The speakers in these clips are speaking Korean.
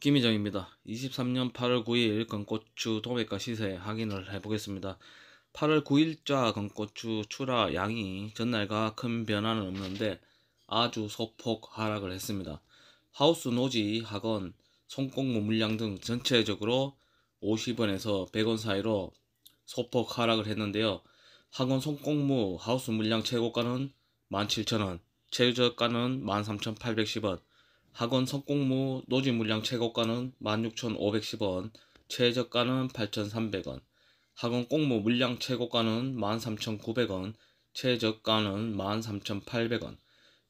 김희정입니다. 23년 8월 9일 건고추 도매가 시세 확인을 해보겠습니다. 8월 9일자 건고추 출하 양이 전날과 큰 변화는 없는데 아주 소폭 하락을 했습니다. 하우스 노지, 학원, 송공무 물량 등 전체적으로 50원에서 100원 사이로 소폭 하락을 했는데요. 학원 송공무 하우스 물량 최고가는 17,000원, 최저가는 13,810원, 학원 석공무 노지 물량 최고가는 16,510원, 최저가는 8,300원, 학원 공무 물량 최고가는 13,900원, 최저가는 13,800원,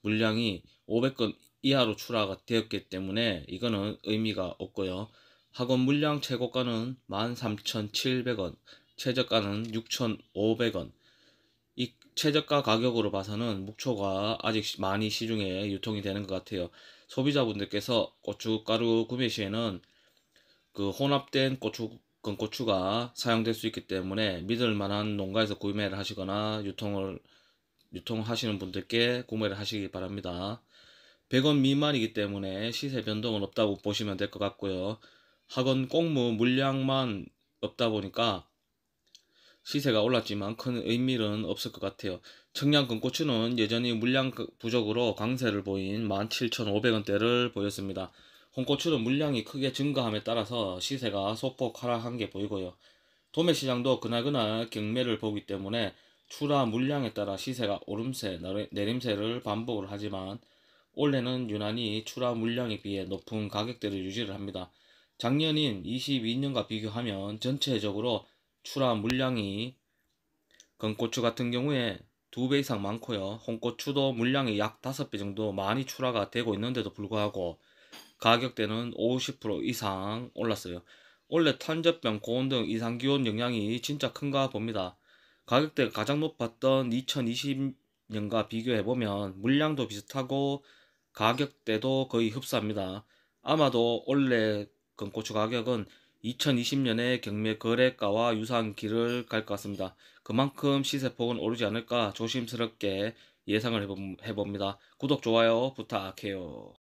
물량이 500건 이하로 출하가 되었기 때문에 이거는 의미가 없고요. 학원 물량 최고가는 13,700원, 최저가는 6,500원. 이 최저가 가격으로 봐서는 목초가 아직 많이 시중에 유통이 되는 것 같아요. 소비자분들께서 고춧가루 구매 시에는 그 혼합된 고추 건고추가 사용될 수 있기 때문에 믿을 만한 농가에서 구매를 하시거나 유통을 유통하시는 분들께 구매를 하시기 바랍니다. 100원 미만이기 때문에 시세 변동은 없다고 보시면 될 것 같고요. 학원 공무 물량만 없다 보니까 시세가 올랐지만 큰 의미는 없을 것 같아요. 청량금 고추는 여전히 물량 그 부족으로 강세를 보인 17,500원대를 보였습니다. 홍고추는 물량이 크게 증가함에 따라서 시세가 소폭 하락한 게 보이고요. 도매시장도 그날그날 경매를 보기 때문에 출하 물량에 따라 시세가 오름세, 내림세를 반복을 하지만 올해는 유난히 출하 물량에 비해 높은 가격대를 유지를 합니다. 작년인 22년과 비교하면 전체적으로 출하 물량이 건고추 같은 경우에 두 배 이상 많고요. 홍고추도 물량이 약 다섯 배 정도 많이 출하가 되고 있는데도 불구하고 가격대는 50% 이상 올랐어요. 원래 탄저병, 고온 등 이상기온 영향이 진짜 큰가 봅니다. 가격대가 가장 높았던 2020년과 비교해보면 물량도 비슷하고 가격대도 거의 흡사합니다. 아마도 원래 건고추 가격은 2 0 2 0년에 경매 거래가와 유사한 길을 갈 것 같습니다. 그만큼 시세폭은 오르지 않을까 조심스럽게 예상을 해봅니다. 구독, 좋아요 부탁해요.